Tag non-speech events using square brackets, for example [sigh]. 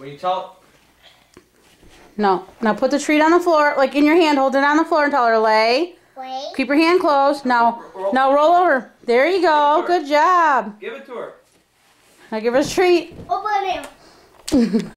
What you tell? No. Now put the treat on the floor, like in your hand. Hold it on the floor and tell her lay. Wait. Keep your hand closed. Now, roll. now roll over. There you go. Good job. Give it to her. Now give her a treat. Open it. [laughs]